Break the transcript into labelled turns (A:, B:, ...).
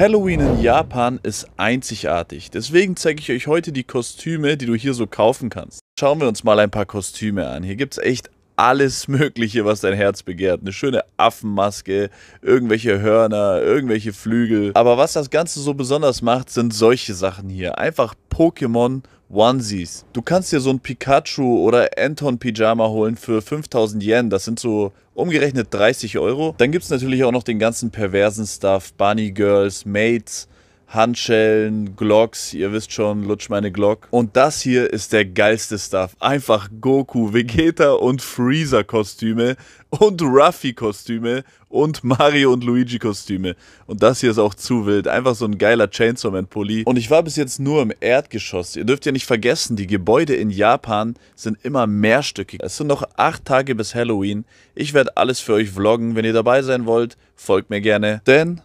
A: Halloween in Japan ist einzigartig. Deswegen zeige ich euch heute die Kostüme, die du hier so kaufen kannst. Schauen wir uns mal ein paar Kostüme an. Hier gibt es echt alles Mögliche, was dein Herz begehrt. Eine schöne Affenmaske, irgendwelche Hörner, irgendwelche Flügel. Aber was das Ganze so besonders macht, sind solche Sachen hier. Einfach Pokémon Onesies. Du kannst dir so ein Pikachu oder Anton Pyjama holen für 5000 Yen. Das sind so umgerechnet 30 Euro. Dann gibt es natürlich auch noch den ganzen perversen Stuff. Bunny Girls, Mates Handschellen, Glocks, ihr wisst schon, lutsch meine Glock. Und das hier ist der geilste Stuff. Einfach Goku, Vegeta und Freezer Kostüme und Ruffy Kostüme und Mario und Luigi Kostüme. Und das hier ist auch zu wild. Einfach so ein geiler Chainsaw Man Pulli. Und ich war bis jetzt nur im Erdgeschoss. Ihr dürft ja nicht vergessen, die Gebäude in Japan sind immer mehrstöckig. Es sind noch acht Tage bis Halloween. Ich werde alles für euch vloggen. Wenn ihr dabei sein wollt, folgt mir gerne. Denn